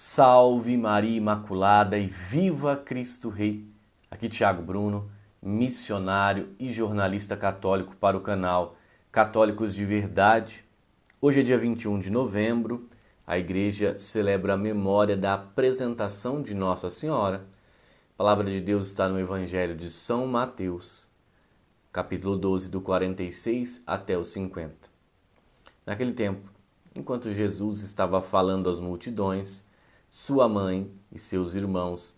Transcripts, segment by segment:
Salve Maria Imaculada e viva Cristo Rei! Aqui Tiago Bruno, missionário e jornalista católico para o canal Católicos de Verdade. Hoje é dia 21 de novembro, a igreja celebra a memória da apresentação de Nossa Senhora. A palavra de Deus está no Evangelho de São Mateus, capítulo 12, do 46 até o 50. Naquele tempo, enquanto Jesus estava falando às multidões, sua mãe e seus irmãos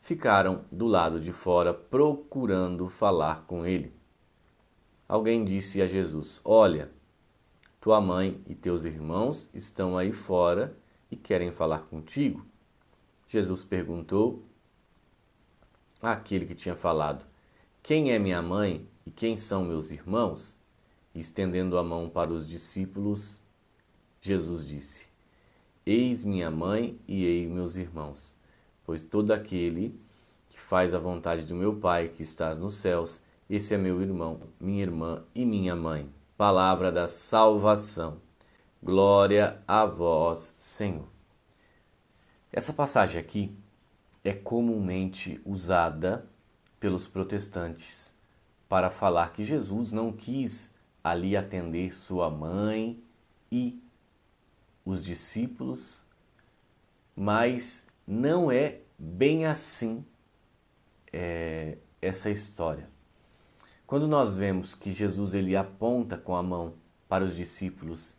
ficaram do lado de fora procurando falar com ele. Alguém disse a Jesus: Olha, tua mãe e teus irmãos estão aí fora e querem falar contigo. Jesus perguntou àquele que tinha falado: Quem é minha mãe e quem são meus irmãos? E estendendo a mão para os discípulos, Jesus disse: Eis minha mãe e eis meus irmãos. Pois todo aquele que faz a vontade do meu Pai que estás nos céus, esse é meu irmão, minha irmã e minha mãe. Palavra da salvação. Glória a vós, Senhor. Essa passagem aqui é comumente usada pelos protestantes para falar que Jesus não quis ali atender sua mãe e os discípulos, mas não é bem assim é, essa história. Quando nós vemos que Jesus ele aponta com a mão para os discípulos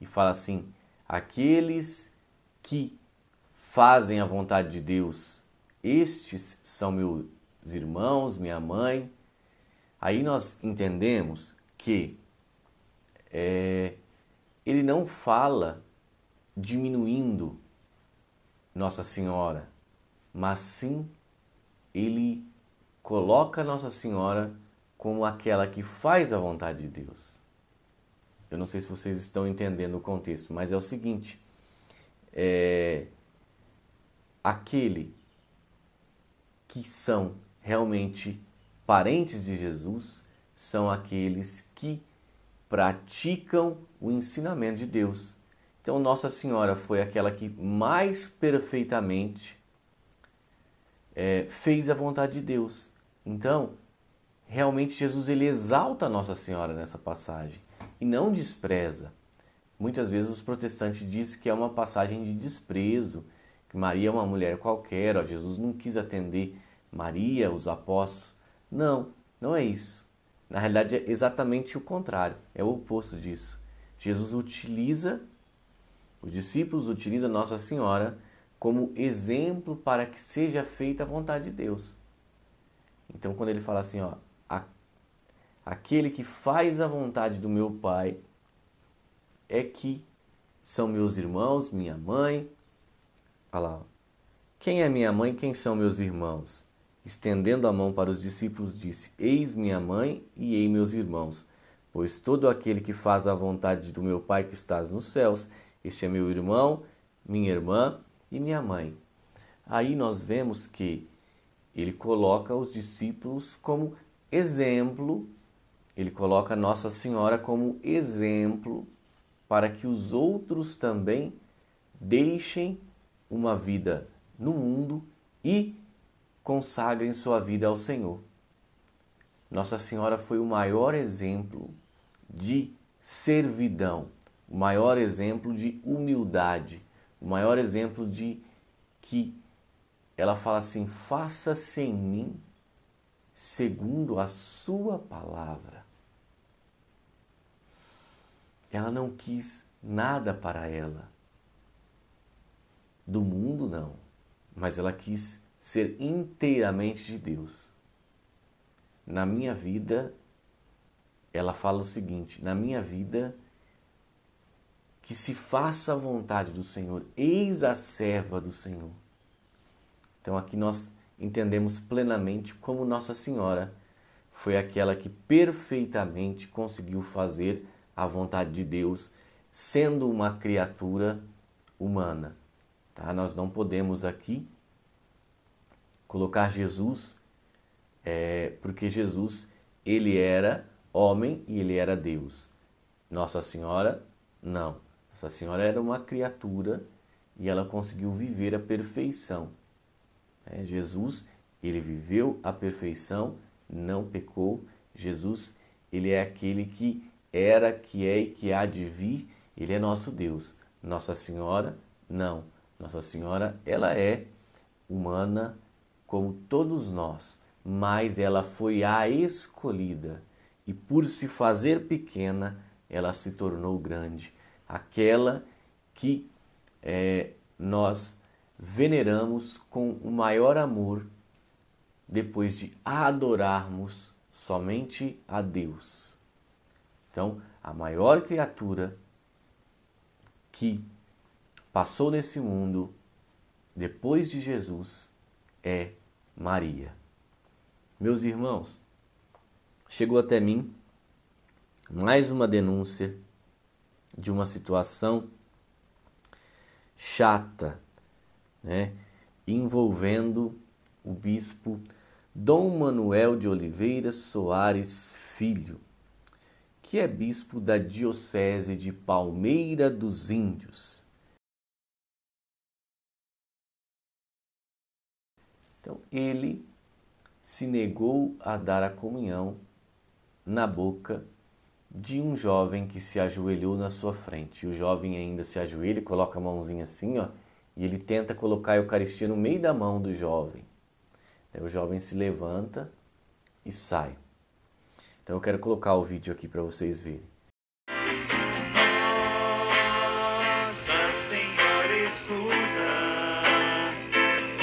e fala assim: aqueles que fazem a vontade de Deus, estes são meus irmãos, minha mãe. Aí nós entendemos que é, ele não fala diminuindo Nossa Senhora, mas sim ele coloca Nossa Senhora como aquela que faz a vontade de Deus. Eu não sei se vocês estão entendendo o contexto, mas é o seguinte: é, aquele que são realmente parentes de Jesus são aqueles que praticam o ensinamento de Deus então, Nossa Senhora foi aquela que mais perfeitamente é, fez a vontade de Deus. Então, realmente Jesus ele exalta Nossa Senhora nessa passagem e não despreza. Muitas vezes os protestantes dizem que é uma passagem de desprezo, que Maria é uma mulher qualquer, ó, Jesus não quis atender Maria, os apóstolos. Não, não é isso. Na realidade é exatamente o contrário, é o oposto disso. Jesus utiliza os discípulos utilizam Nossa Senhora como exemplo para que seja feita a vontade de Deus. Então, quando ele fala assim, ó, aquele que faz a vontade do meu Pai é que são meus irmãos, minha mãe. Olha lá. Ó. Quem é minha mãe? Quem são meus irmãos? Estendendo a mão para os discípulos, disse: Eis minha mãe e eis meus irmãos. Pois todo aquele que faz a vontade do meu Pai que estás nos céus, este é meu irmão, minha irmã e minha mãe. Aí nós vemos que ele coloca os discípulos como exemplo, ele coloca Nossa Senhora como exemplo para que os outros também deixem uma vida no mundo e consagrem sua vida ao Senhor. Nossa Senhora foi o maior exemplo de servidão o maior exemplo de humildade, o maior exemplo de que ela fala assim: faça-se em mim segundo a sua palavra. Ela não quis nada para ela. Do mundo, não. Mas ela quis ser inteiramente de Deus. Na minha vida, ela fala o seguinte: na minha vida, que se faça a vontade do Senhor, eis a serva do Senhor. Então aqui nós entendemos plenamente como Nossa Senhora foi aquela que perfeitamente conseguiu fazer a vontade de Deus, sendo uma criatura humana. Tá? Nós não podemos aqui colocar Jesus, é, porque Jesus ele era homem e ele era Deus. Nossa Senhora, não. Nossa senhora era uma criatura e ela conseguiu viver a perfeição. É, Jesus, ele viveu a perfeição, não pecou. Jesus, ele é aquele que era, que é e que há de vir. Ele é nosso Deus. Nossa Senhora, não. Nossa Senhora, ela é humana como todos nós, mas ela foi a escolhida e por se fazer pequena, ela se tornou grande aquela que é, nós veneramos com o maior amor depois de adorarmos somente a Deus. Então, a maior criatura que passou nesse mundo depois de Jesus é Maria. Meus irmãos, chegou até mim mais uma denúncia de uma situação chata, né? envolvendo o bispo Dom Manuel de Oliveira Soares Filho, que é bispo da Diocese de Palmeira dos Índios. Então, ele se negou a dar a comunhão na boca de um jovem que se ajoelhou na sua frente. E o jovem ainda se ajoelha, coloca a mãozinha assim, ó, e ele tenta colocar a Eucaristia no meio da mão do jovem. o jovem se levanta e sai. Então eu quero colocar o vídeo aqui para vocês verem. Nossa Senhora escuta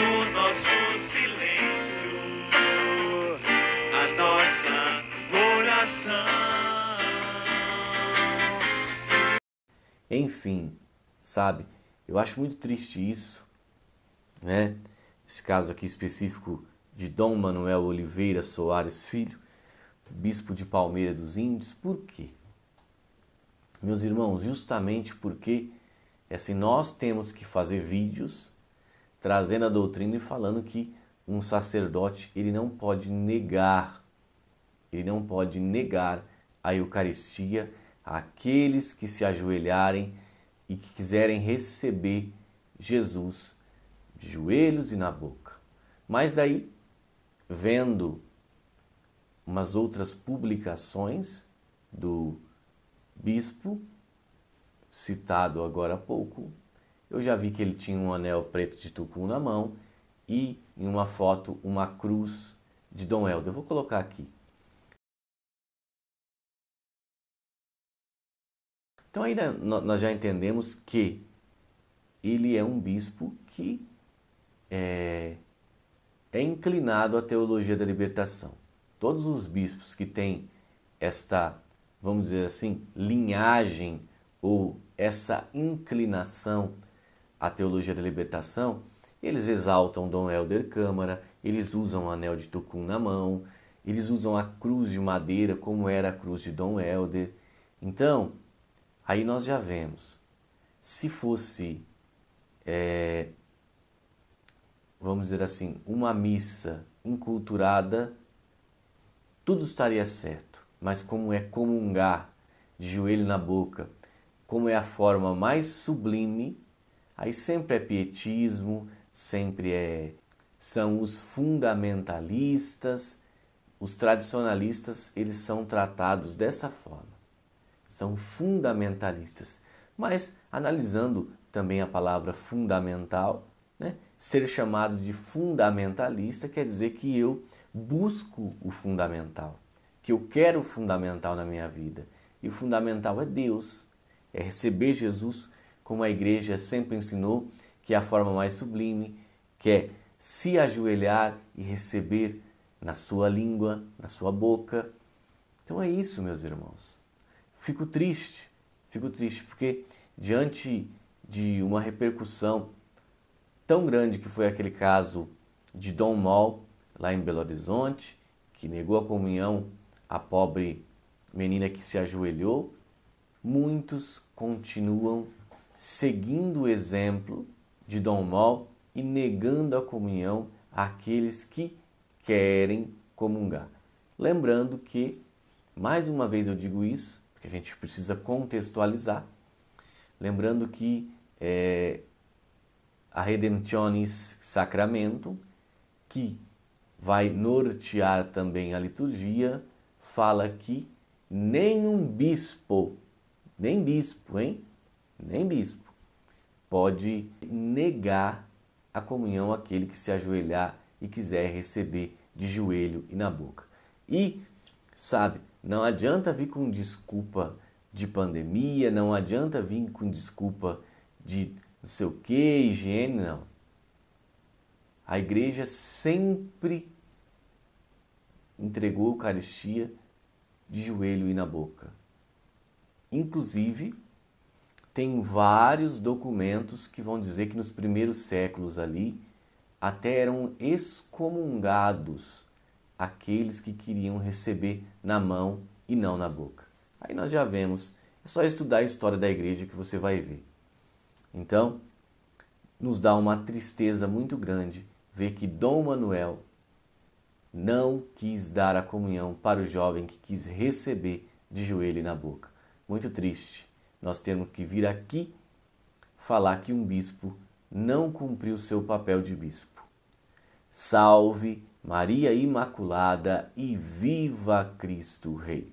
o nosso silêncio, a nossa oração. Enfim, sabe? Eu acho muito triste isso, né? Esse caso aqui específico de Dom Manuel Oliveira Soares Filho, bispo de Palmeira dos Índios. Por quê? Meus irmãos, justamente porque é assim, nós temos que fazer vídeos trazendo a doutrina e falando que um sacerdote ele não pode negar, ele não pode negar a Eucaristia aqueles que se ajoelharem e que quiserem receber Jesus de joelhos e na boca. Mas daí, vendo umas outras publicações do bispo, citado agora há pouco, eu já vi que ele tinha um anel preto de tucum na mão e, em uma foto, uma cruz de Dom Helder. Eu vou colocar aqui. Então ainda nós já entendemos que ele é um bispo que é, é inclinado à teologia da libertação. Todos os bispos que têm esta, vamos dizer assim, linhagem ou essa inclinação à teologia da libertação, eles exaltam Dom Helder Câmara, eles usam o anel de Tucum na mão, eles usam a cruz de madeira como era a cruz de Dom Helder. Então, Aí nós já vemos. Se fosse, é, vamos dizer assim, uma missa enculturada, tudo estaria certo. Mas como é comungar de joelho na boca, como é a forma mais sublime, aí sempre é pietismo, sempre é são os fundamentalistas, os tradicionalistas, eles são tratados dessa forma são fundamentalistas. Mas, analisando também a palavra fundamental, né? ser chamado de fundamentalista quer dizer que eu busco o fundamental, que eu quero o fundamental na minha vida. E o fundamental é Deus, é receber Jesus, como a igreja sempre ensinou, que é a forma mais sublime, que é se ajoelhar e receber na sua língua, na sua boca. Então é isso, meus irmãos fico triste, fico triste porque diante de uma repercussão tão grande que foi aquele caso de Dom Mol lá em Belo Horizonte, que negou a comunhão à pobre menina que se ajoelhou, muitos continuam seguindo o exemplo de Dom Mol e negando a comunhão àqueles que querem comungar. Lembrando que, mais uma vez eu digo isso, que a gente precisa contextualizar. Lembrando que é, a Redemptionis Sacramento, que vai nortear também a liturgia, fala que nenhum bispo, nem bispo, hein? Nem bispo, pode negar a comunhão àquele que se ajoelhar e quiser receber de joelho e na boca. E, sabe, não adianta vir com desculpa de pandemia, não adianta vir com desculpa de não sei o que, higiene, não. A igreja sempre entregou a Eucaristia de joelho e na boca. Inclusive, tem vários documentos que vão dizer que nos primeiros séculos ali até eram excomungados aqueles que queriam receber na mão e não na boca. Aí nós já vemos, é só estudar a história da igreja que você vai ver. Então, nos dá uma tristeza muito grande ver que Dom Manuel não quis dar a comunhão para o jovem que quis receber de joelho e na boca. Muito triste. Nós temos que vir aqui falar que um bispo não cumpriu seu papel de bispo. Salve Maria Imaculada e viva Cristo Rei.